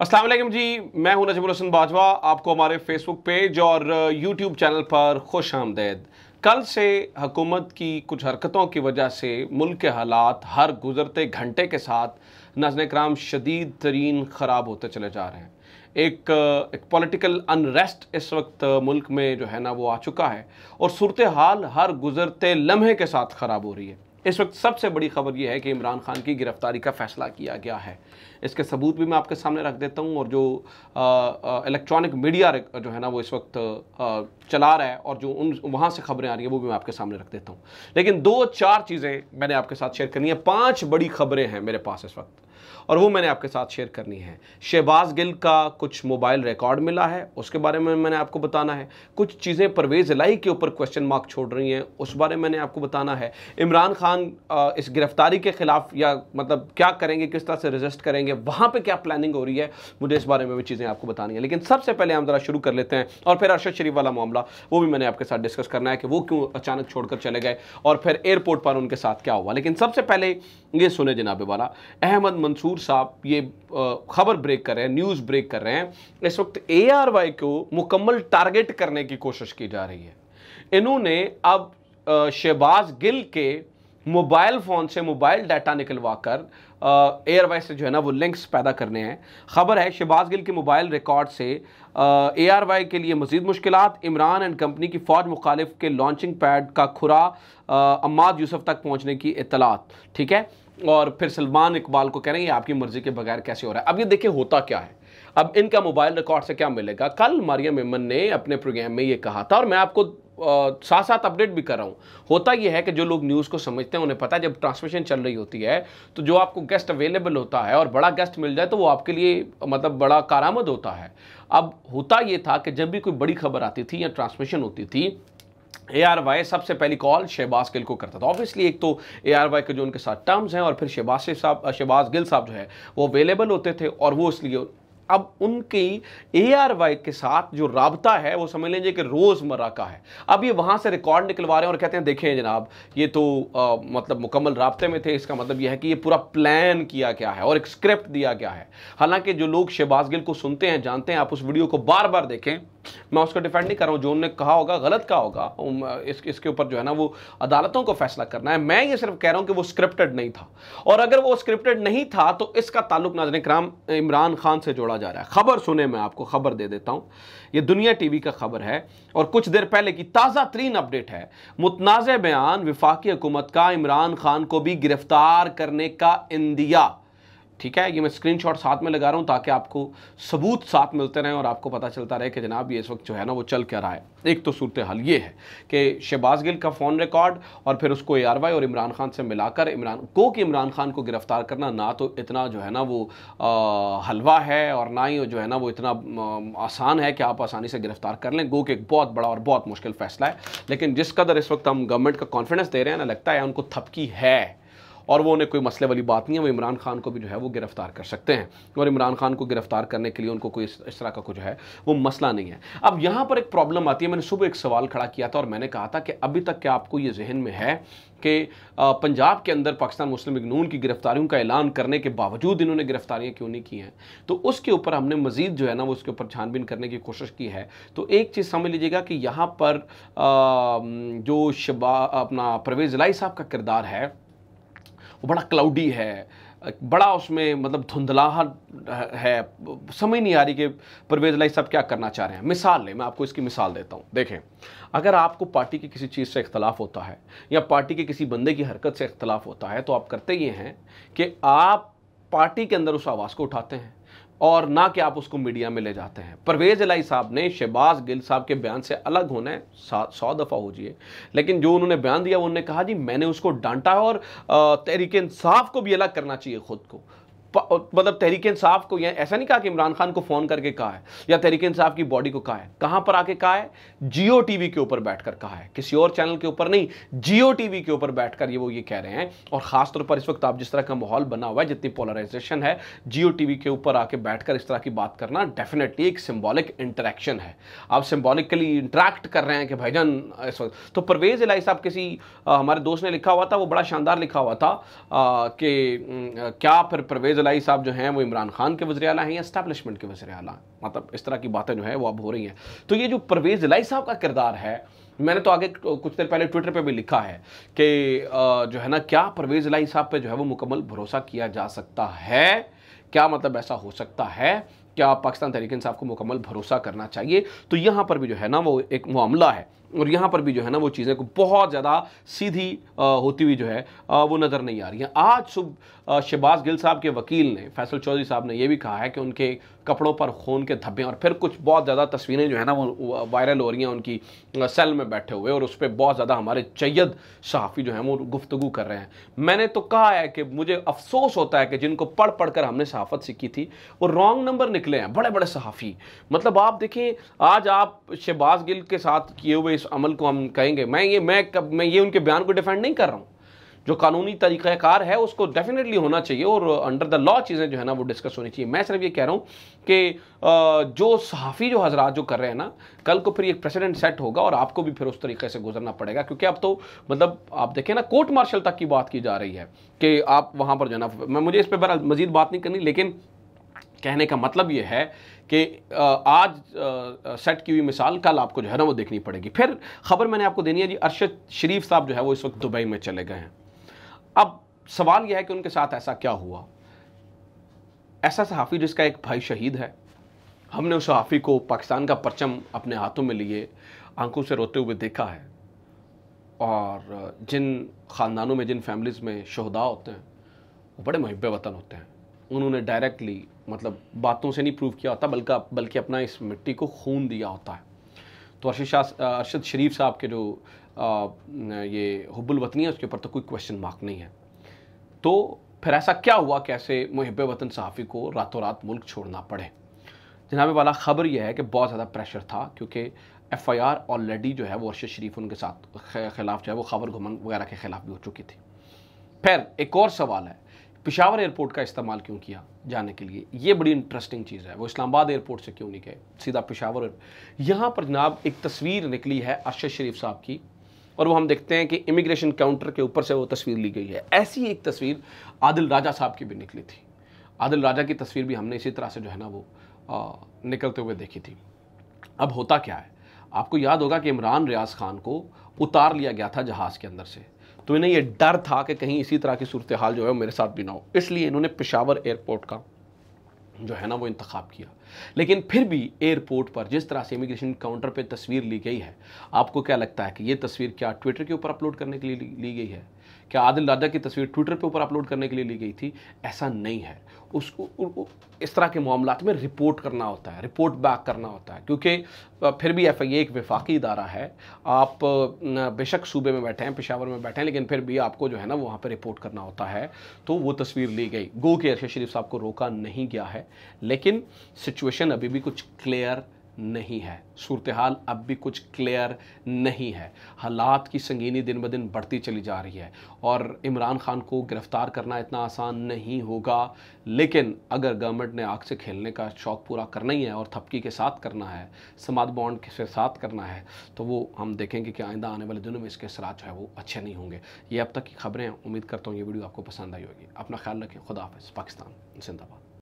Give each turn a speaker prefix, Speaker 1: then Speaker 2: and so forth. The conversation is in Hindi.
Speaker 1: असलम जी मैं हूं नजमुल हसन बाजवा आपको हमारे फेसबुक पेज और यूट्यूब चैनल पर खुश आमदैद कल से हकूमत की कुछ हरकतों की वजह से मुल्क के हालात हर गुजरते घंटे के साथ नज़न कराम शदीद तरीन ख़राब होते चले जा रहे हैं एक एक पॉलिटिकल अनरेस्ट इस वक्त मुल्क में जो है ना वो आ चुका है और सूरत हाल हर गुजरते लम्हे के साथ ख़राब हो रही है इस वक्त सबसे बड़ी खबर यह है कि इमरान खान की गिरफ्तारी का फैसला किया गया है इसके सबूत भी मैं आपके सामने रख देता हूँ और जो इलेक्ट्रॉनिक मीडिया जो है ना वो इस वक्त आ, चला रहा है और जो उन वहाँ से खबरें आ रही हैं वो भी मैं आपके सामने रख देता हूँ लेकिन दो चार चीज़ें मैंने आपके साथ शेयर करनी है पाँच बड़ी खबरें हैं मेरे पास इस वक्त और वो मैंने आपके साथ शेयर करनी है शहबाज गिल का कुछ मोबाइल रिकॉर्ड मिला है उसके बारे में मैंने आपको बताना है कुछ चीज़ें परवेज़ लाई के ऊपर क्वेश्चन मार्क छोड़ रही हैं उस बारे में मैंने आपको बताना है इमरान खान इस गिरफ्तारी के ख़िलाफ़ या मतलब क्या करेंगे किस तरह से रजिस्ट करेंगे वहाँ पर क्या प्लानिंग हो रही है मुझे इस बारे में भी चीज़ें आपको बतानी है लेकिन सबसे पहले हम ज़रा शुरू कर लेते हैं और फिर अरशद शरीफ वाला मामला वो भी मैंने आपके साथ डिस्कस करना है कि वो क्यों अचानक छोड़कर चले गए और फिर एयरपोर्ट पर उनके साथ क्या हुआ लेकिन सबसे पहले ये सुने जनाबे वाला अहमद मंसूर साहब ये खबर ब्रेक कर रहे हैं न्यूज़ ब्रेक कर रहे हैं इस वक्त ए को मुकम्मल टारगेट करने की कोशिश की जा रही है इन्होंने अब शहबाज गिल के मोबाइल फ़ोन से मोबाइल डाटा निकलवा कर वाई से जो है ना वो लिंक्स पैदा करने हैं खबर है शहबाज गिल के मोबाइल रिकॉर्ड से ए आर वाई के लिए मजीद मुश्किल इमरान एंड कंपनी की फ़ौज मुखालिफ के लॉन्चिंग पैड का खुरा अम्माद यूसुफ तक पहुँचने की इतलात ठीक है और फिर सलमान इकबाल को कह रहे हैं आपकी मर्जी के बगैर कैसे हो रहा है अब ये देखिए होता क्या है अब इनका मोबाइल रिकॉर्ड से क्या मिलेगा कल मारिया मेमन ने अपने प्रोग्राम में ये कहा था और मैं आपको साथ साथ अपडेट भी कर रहा हूँ होता यह है कि जो लोग न्यूज़ को समझते हैं उन्हें पता है जब ट्रांसमिशन चल रही होती है तो जो आपको गेस्ट अवेलेबल होता है और बड़ा गेस्ट मिल जाए तो वो आपके लिए मतलब बड़ा कारामद होता है अब होता ये था कि जब भी कोई बड़ी खबर आती थी या ट्रांसमिशन होती थी ए आर वाई सबसे पहली कॉल शहबाज गिल को करता था ऑब्वियसली एक तो ए आर वाई के जो उनके साथ टर्म्स हैं और फिर शहबाज साहब शहबाज गिल साहब जो है वो अवेलेबल होते थे और वो इसलिए अब उनकी ए आर वाई के साथ जो रबता है वो समझ लीजिए कि रोज़मर्रा का है अब ये वहाँ से रिकॉर्ड निकलवा रहे हैं और कहते हैं देखें जनाब ये तो आ, मतलब मुकम्मल रबते में थे इसका मतलब ये है कि ये पूरा प्लान किया गया है और एक स्क्रिप्ट दिया गया है हालांकि जो लोग शहबाज गिल को सुनते हैं जानते हैं आप उस वीडियो को बार बार देखें मैं उसको डिफेंड नहीं कर रहा हूँ जो उनने कहा होगा गलत कहा होगा इस, इसके ऊपर जो है ना वो अदालतों को फैसला करना है मैं ये सिर्फ कह रहा हूँ कि वो स्क्रिप्टेड नहीं था और अगर वो स्क्रिप्टेड नहीं था तो इसका ताल्लुक नाजन कराम इमरान खान से जोड़ा जा रहा है खबर सुने मैं आपको खबर दे देता हूँ ये दुनिया टीवी का खबर है और कुछ देर पहले की ताज़ा तरीन अपडेट है मुतनाज़ बयान विफाकी हुकूमत का इमरान खान को भी गिरफ्तार करने का इंदिया ठीक है ये मैं स्क्रीनशॉट साथ में लगा रहा हूँ ताकि आपको सबूत साथ मिलते रहें और आपको पता चलता रहे कि जनाब ये इस वक्त जो है ना वो चल क्या रहा है एक तो सूरत हाल ये है कि शहबाज गिल का फ़ोन रिकॉर्ड और फिर उसको ए आर वाई और इमरान खान से मिलाकर इमरान को कि इमरान खान को गिरफ़्तार करना ना तो इतना जो है ना वो आ, हलवा है और ना ही जो है ना वो इतना आसान है कि आप आसानी से गिरफ़्तार कर लें गो कि एक बहुत बड़ा और बहुत मुश्किल फ़ैसला है लेकिन जिस कदर इस वक्त हम गवर्नमेंट का कॉन्फिडेंस दे रहे हैं ना लगता है उनको थपकी है और वो उन्हें कोई मसले वाली बात नहीं है वो इमरान खान को भी जो है वो गिरफ्तार कर सकते हैं और इमरान खान को गिरफ्तार करने के लिए उनको कोई इस तरह का कुछ है वो मसला नहीं है अब यहाँ पर एक प्रॉब्लम आती है मैंने सुबह एक सवाल खड़ा किया था और मैंने कहा था कि अभी तक क्या आपको ये जहन में है कि पंजाब के अंदर पाकिस्तान मुस्लिम इगनून की गिरफ्तारियों का ऐलान करने के बावजूद इन्होंने गिरफ्तारियां क्यों नहीं की हैं तो उसके ऊपर हमने मजीद जो है ना वो उसके ऊपर छानबीन करने की कोशिश की है तो एक चीज़ समझ लीजिएगा कि यहाँ पर आ, जो शबा अपना परवेज़ लाई साहब का किरदार है वो बड़ा क्लाउडी है बड़ा उसमें मतलब धुंधलाहट है समझ नहीं आ रही कि परवेज लाई सब क्या करना चाह रहे हैं मिसाल लें मैं आपको इसकी मिसाल देता हूँ देखें अगर आपको पार्टी की किसी चीज़ से इख्तलाफ होता है या पार्टी के किसी बंदे की हरकत से इख्तलाफ होता है तो आप करते ये हैं कि आप पार्टी के अंदर उस आवाज़ को उठाते हैं और ना कि आप उसको मीडिया में ले जाते हैं परवेज अलाई साहब ने शहबाज गिल साहब के बयान से अलग होने सौ दफ़ा हो जाइए लेकिन जो उन्होंने बयान दिया उन्होंने कहा जी मैंने उसको डांटा और तहरीक इंसाफ को भी अलग करना चाहिए खुद को मतलब तहरीक इंसाफ को या ऐसा नहीं कहा कि इमरान खान को फ़ोन करके कहा है या तहरीक इंसाफ की बॉडी को कहा है कहां पर आके कहा है जियो टीवी के ऊपर बैठकर कहा है किसी और चैनल के ऊपर नहीं जियो टीवी के ऊपर बैठकर ये वो ये कह रहे हैं और ख़ासतौर पर इस वक्त आप जिस तरह का माहौल बना हुआ है जितनी पोलराइजेशन है जियो टीवी के ऊपर आके बैठकर इस तरह की बात करना डेफिनेटली एक सिम्बॉलिक इंटरेक्शन है आप सिम्बॉलिकली इंटरेक्ट कर रहे हैं कि भाईजान इस वक्त तो परवेज़ इलाई साहब किसी हमारे दोस्त ने लिखा हुआ था वो बड़ा शानदार लिखा हुआ था कि क्या फिर परवेज़ जुलाई साहब जो हैं वो इमरान खान के वजी अला हैं या इस्टेबलिशमेंट के वजी अला मतलब इस तरह की बातें जो है वो अब हो रही हैं तो ये जो परवेज़ जुलाई साहब का किरदार है मैंने तो आगे कुछ देर पहले ट्विटर पे भी लिखा है कि जो है ना क्या परवेज़ लाई साहब पे जो है वो मुकम्मल भरोसा किया जा सकता है क्या मतलब ऐसा हो सकता है क्या पाकिस्तान तहरीक साहब को मुकम्मल भरोसा करना चाहिए तो यहाँ पर भी जो है ना वो एक मामला है और यहाँ पर भी जो है ना वो चीज़ें को बहुत ज़्यादा सीधी होती हुई जो है वो नज़र नहीं आ रही है आज सुबह शहबाज गिल साहब के वकील ने फैसल चौधरी साहब ने यह भी कहा है कि उनके कपड़ों पर खून के धब्बे और फिर कुछ बहुत ज़्यादा तस्वीरें जो है ना वो वायरल हो रही हैं उनकी सेल में बैठे हुए और उस पर बहुत ज़्यादा हमारे चैयद सहाफ़ी जो हैं वो गुफ्तगु कर रहे हैं मैंने तो कहा है कि मुझे अफसोस होता है कि जिनको पढ़ पढ़ कर हमने सहाफ़त सीखी थी वो रॉन्ग नंबर निकले हैं बड़े बड़े सहाफ़ी मतलब आप देखें आज आप शहबाज गिल के साथ किए हुए इस इस अमल को हम कहेंगे मैं ये मैं कब मैं ये उनके बयान को डिफेंड नहीं कर रहा हूँ जो कानूनी तरीक़ाकार है उसको डेफिनेटली होना चाहिए और अंडर द लॉ चीज़ें जो है ना वो डिस्कस होनी चाहिए मैं सिर्फ ये कह रहा हूँ कि जो सहाफ़ी जो हजरात जो कर रहे हैं ना कल को फिर एक प्रेसिडेंट सेट होगा और आपको भी फिर उस तरीके से गुजरना पड़ेगा क्योंकि अब तो मतलब आप देखें ना कोर्ट मार्शल तक की बात की जा रही है कि आप वहाँ पर जो है ना मैं मुझे इस पर बहरहाल मजीद बात नहीं करनी लेकिन कहने का मतलब ये है कि आज सेट की हुई मिसाल कल आपको जो है ना वो देखनी पड़ेगी फिर खबर मैंने आपको देनी है जी अरशद शरीफ साहब जो है वो इस वक्त दुबई में चले गए हैं अब सवाल यह है कि उनके साथ ऐसा क्या हुआ ऐसा सहाफ़ी जिसका एक भाई शहीद है हमने उस सहाफ़ी को पाकिस्तान का परचम अपने हाथों में लिए आंखों से रोते हुए देखा है और जिन ख़ानदानों में जिन फैमिलीज़ में शहदा होते हैं वो बड़े महब वतन होते हैं उन्होंने डायरेक्टली मतलब बातों से नहीं प्रूव किया होता बल्कि बल्कि अपना इस मिट्टी को खून दिया होता है तो अरशद शाह अरशद शरीफ साहब के जो आ, ये हुबुल वतनी है उसके ऊपर तो कोई क्वेश्चन मार्क नहीं है तो फिर ऐसा क्या हुआ कैसे मुहब वतन सहाफ़ी को रातों रात मुल्क छोड़ना पड़े जनाबे वाला ख़बर यह है कि बहुत ज़्यादा प्रेशर था क्योंकि एफ़ आई आर ऑलरेडी जो है वो अरशद शरीफ उनके साथ खिलाफ जो है वो खबर घुमन वगैरह के खिलाफ भी हो चुकी थी फिर एक और सवाल है पिशावर एयरपोर्ट का इस्तेमाल क्यों किया जाने के लिए ये बड़ी इंटरेस्टिंग चीज़ है वो इस्लामाबाद एयरपोर्ट से क्यों नहीं गए सीधा पिशावर यहाँ पर जनाब एक तस्वीर निकली है अरशद शरीफ साहब की और वो हम देखते हैं कि इमिग्रेशन काउंटर के ऊपर से वो तस्वीर ली गई है ऐसी एक तस्वीर आदिल राजा साहब की भी निकली थी आदिल राजा की तस्वीर भी हमने इसी तरह से जो है ना वो आ, निकलते हुए देखी थी अब होता क्या है आपको याद होगा कि इमरान रियाज खान को उतार लिया गया था जहाज़ के अंदर से तो इन्हें यह डर था कि कहीं इसी तरह की सूरत हाल जो है मेरे साथ भी ना हो इसलिए इन्होंने पेशावर एयरपोर्ट का जो है ना वो इंतखब किया लेकिन फिर भी एयरपोर्ट पर जिस तरह से इमिग्रेशन काउंटर पर तस्वीर ली गई है आपको क्या लगता है कि ये तस्वीर क्या ट्विटर के ऊपर अपलोड करने के लिए ली गई है क्या आदिल राजा की तस्वीर ट्विटर पे ऊपर अपलोड करने के लिए ली गई थी ऐसा नहीं है उसको उनको इस तरह के मामला में रिपोर्ट करना होता है रिपोर्ट बैक करना होता है क्योंकि फिर भी एफ आई एक विफाकी इदारा है आप बेशक सूबे में बैठे हैं पेशावर में बैठे हैं लेकिन फिर भी आपको जो है ना वहाँ पर रिपोर्ट करना होता है तो वो तस्वीर ली गई गो के अरशद शरीफ साहब को रोका नहीं गया है लेकिन सिचुएशन अभी भी कुछ क्लियर नहीं है सूरत हाल अब भी कुछ क्लियर नहीं है हालात की संगीनी दिन ब दिन बढ़ती चली जा रही है और इमरान खान को गिरफ्तार करना इतना आसान नहीं होगा लेकिन अगर गवर्नमेंट ने आग से खेलने का शौक़ पूरा करना ही है और थपकी के साथ करना है समाज बॉन्ड के साथ करना है तो वो हम देखेंगे कि आइंदा आने वाले दिनों में इसके असरा जो है वो अच्छे नहीं होंगे ये अब तक की खबरें उम्मीद करता हूँ ये वीडियो आपको पसंद आई होगी अपना ख्याल रखें खुदाफ़ पाकिस्तान जिंदाबाद